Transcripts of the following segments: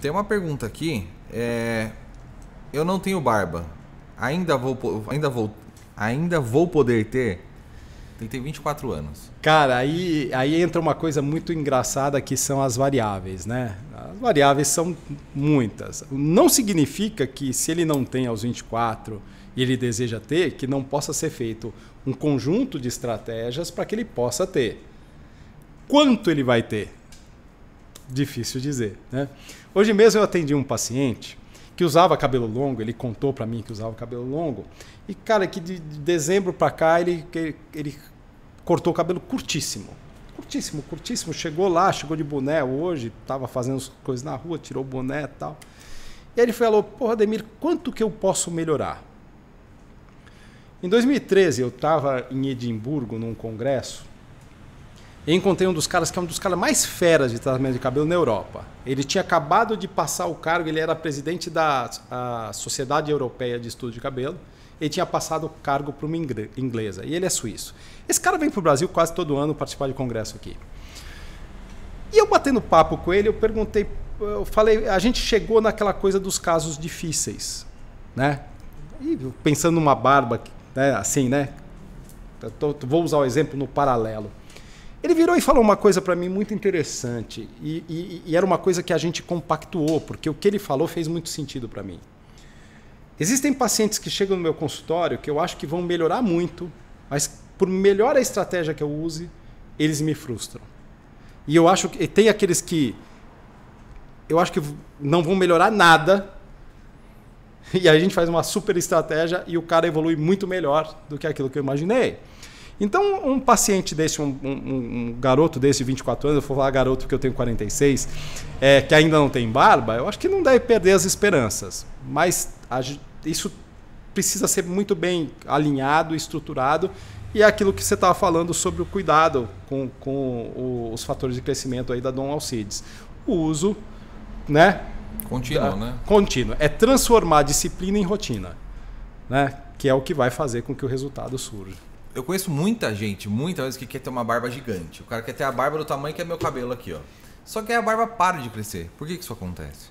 Tem uma pergunta aqui. É... Eu não tenho barba. Ainda vou, ainda vou, ainda vou poder ter? Tem que ter 24 anos. Cara, aí, aí entra uma coisa muito engraçada que são as variáveis, né? As variáveis são muitas. Não significa que se ele não tem aos 24 e ele deseja ter, que não possa ser feito um conjunto de estratégias para que ele possa ter. Quanto ele vai ter? Difícil dizer. Né? Hoje mesmo eu atendi um paciente que usava cabelo longo, ele contou para mim que usava cabelo longo. E, cara, que de dezembro para cá ele, ele, ele cortou o cabelo curtíssimo. Curtíssimo, curtíssimo. Chegou lá, chegou de boné hoje, estava fazendo as coisas na rua, tirou o boné e tal. E ele falou: Porra, Ademir, quanto que eu posso melhorar? Em 2013, eu estava em Edimburgo, num congresso, encontrei um dos caras que é um dos caras mais feras de tratamento de cabelo na Europa. Ele tinha acabado de passar o cargo, ele era presidente da Sociedade Europeia de Estudo de Cabelo. Ele tinha passado o cargo para uma inglesa e ele é suíço. Esse cara vem para o Brasil quase todo ano participar de congresso aqui. E eu batendo papo com ele, eu perguntei, eu falei, a gente chegou naquela coisa dos casos difíceis, né? E pensando numa barba, né, assim, né? Tô, vou usar o exemplo no paralelo. Ele virou e falou uma coisa para mim muito interessante, e, e, e, era uma coisa que a gente compactuou, porque o que ele falou fez muito sentido para mim. Existem pacientes que chegam no meu consultório que eu acho que vão melhorar muito, mas por melhor a estratégia que eu use, eles me frustram. E eu acho que tem aqueles que eu acho que não vão melhorar nada, e aí a gente faz uma super estratégia e o cara evolui muito melhor do que aquilo que eu imaginei. Então, um paciente desse, um, um, um garoto desse de 24 anos, eu vou falar garoto porque eu tenho 46, é, que ainda não tem barba, eu acho que não deve perder as esperanças. Mas a, isso precisa ser muito bem alinhado, estruturado e é aquilo que você estava falando sobre o cuidado com, com os fatores de crescimento aí da Dom Alcides. O uso, né? Contínuo, da, né? Contínuo. É transformar disciplina em rotina, né? Que é o que vai fazer com que o resultado surja eu conheço muita gente, muita vezes, que quer ter uma barba gigante. O cara quer ter a barba do tamanho que é meu cabelo aqui, ó. Só que a barba para de crescer. Por que, que isso acontece?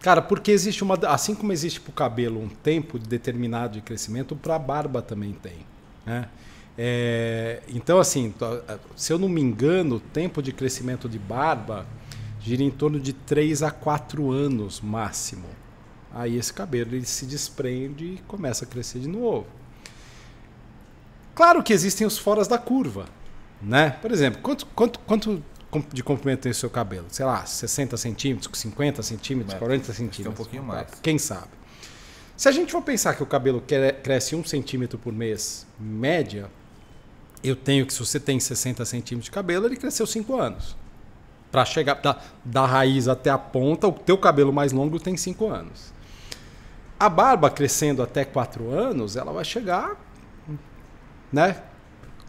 Cara, porque existe uma. Assim como existe para o cabelo um tempo determinado de crescimento, para a barba também tem. Né? É, então, assim, se eu não me engano, o tempo de crescimento de barba gira em torno de 3 a 4 anos máximo. Aí esse cabelo ele se desprende e começa a crescer de novo. Claro que existem os foras da curva, né? Por exemplo, quanto, quanto, quanto de comprimento tem o seu cabelo? Sei lá, 60 centímetros, 50 centímetros, Mas, 40 centímetros. um pouquinho tá? mais. Quem sabe? Se a gente for pensar que o cabelo cresce um centímetro por mês, média, eu tenho que, se você tem 60 centímetros de cabelo, ele cresceu 5 anos. Para chegar da, da raiz até a ponta, o teu cabelo mais longo tem 5 anos. A barba crescendo até 4 anos, ela vai chegar né?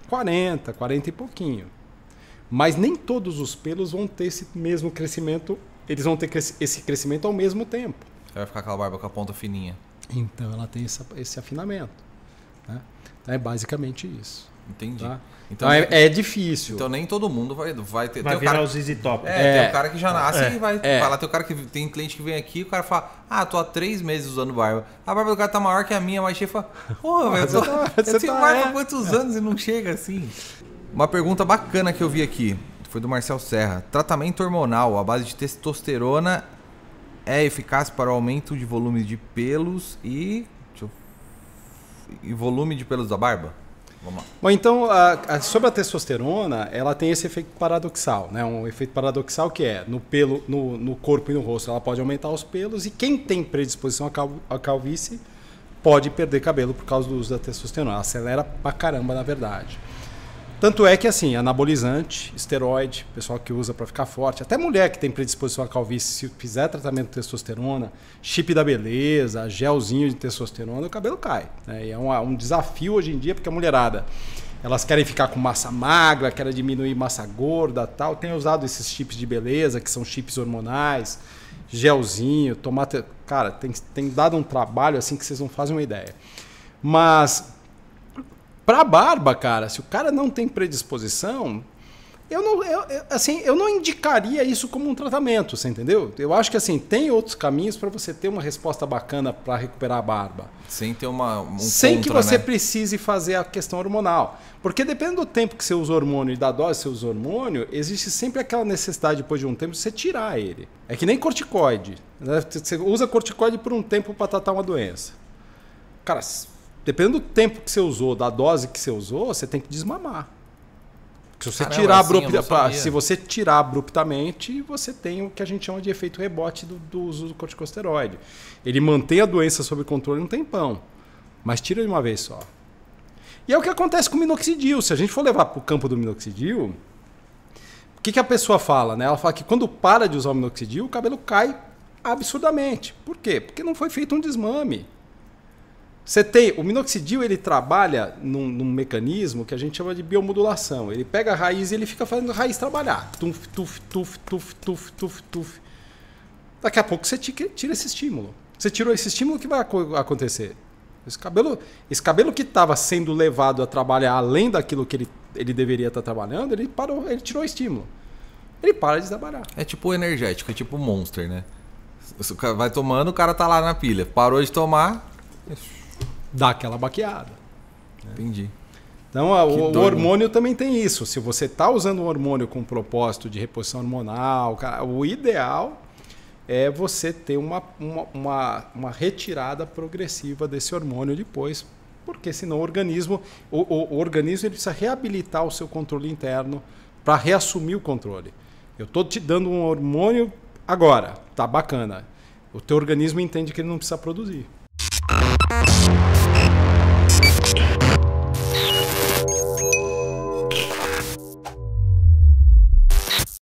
40, 40 e pouquinho. Mas nem todos os pelos vão ter esse mesmo crescimento, eles vão ter esse crescimento ao mesmo tempo. Vai ficar aquela barba com a ponta fininha. Então ela tem essa, esse afinamento. Né? Então, é basicamente isso. Entendi. Tá? Então, então é, é, difícil. Então nem todo mundo vai, vai ter. Vai tem virar cara, o Top. É, é, tem o cara que já nasce é, e vai é. falar. Tem o cara que tem cliente que vem aqui e o cara fala: Ah, tô há três meses usando barba. A barba do cara tá maior que a minha, mas fala pô, velho, eu, tô, tá, eu tenho tá, barba é. há quantos anos e não chega assim. Uma pergunta bacana que eu vi aqui foi do Marcel Serra. Tratamento hormonal à base de testosterona é eficaz para o aumento de volume de pelos e. Eu, e volume de pelos da barba? Vamos lá. Bom, então, a, a, sobre a testosterona, ela tem esse efeito paradoxal, né? Um efeito paradoxal que é no pelo, no, no corpo e no rosto, ela pode aumentar os pelos, e quem tem predisposição à, cal, à calvície pode perder cabelo por causa do uso da testosterona. Ela acelera pra caramba, na verdade. Tanto é que, assim, anabolizante, esteroide, pessoal que usa para ficar forte, até mulher que tem predisposição à calvície, se fizer tratamento de testosterona, chip da beleza, gelzinho de testosterona, o cabelo cai. Né? é um, um desafio hoje em dia, porque a mulherada elas querem ficar com massa magra, querem diminuir massa gorda, tal. Tem usado esses chips de beleza, que são chips hormonais, gelzinho, tomate, cara, tem, tem dado um trabalho assim que vocês não fazem uma ideia. Mas Pra barba, cara, se o cara não tem predisposição, eu não, eu, assim, eu não indicaria isso como um tratamento, você entendeu? Eu acho que assim tem outros caminhos para você ter uma resposta bacana para recuperar a barba. Sem ter uma um sem contra, que você né? precise fazer a questão hormonal, porque dependendo do tempo que você usa hormônio e da dose que você usa hormônio, existe sempre aquela necessidade depois de um tempo de você tirar ele. É que nem corticoide, né? você usa corticoide por um tempo para tratar uma doença. Cara, dependendo do tempo que você usou, da dose que você usou, você tem que desmamar. se você, Caramba, tirar assim, pra, se você tirar abruptamente, você tem o que a gente chama de efeito rebote do, do uso do corticosteroide. Ele mantém a doença sob controle um tempão, mas tira de uma vez só. E é o que acontece com o minoxidil. Se a gente for levar para o campo do minoxidil, o que, que a pessoa fala? Né? Ela fala que quando para de usar o minoxidil, o cabelo cai absurdamente. Por quê? Porque não foi feito um desmame. Você tem. O minoxidil ele trabalha num, num, mecanismo que a gente chama de biomodulação. Ele pega a raiz e ele fica fazendo a raiz trabalhar. Tuf, tuf, tuf, tuf, tuf, tuf, tuf. Daqui a pouco você tira esse estímulo. Você tirou esse estímulo, o que vai acontecer? Esse cabelo, esse cabelo que estava sendo levado a trabalhar além daquilo que ele, ele deveria estar tá trabalhando, ele parou, ele tirou o estímulo. Ele para de trabalhar. É tipo energético, é tipo monster, né? Vai tomando, o cara tá lá na pilha. Parou de tomar dá aquela baqueada. Né? Entendi. Então, a, o, o, hormônio também tem isso. Se você está usando um hormônio com propósito de reposição hormonal, o ideal é você ter uma, uma, uma, uma retirada progressiva desse hormônio depois, porque senão o organismo, o, o, o organismo ele precisa reabilitar o seu controle interno para reassumir o controle. Eu estou te dando um hormônio agora, tá bacana. O teu organismo entende que ele não precisa produzir.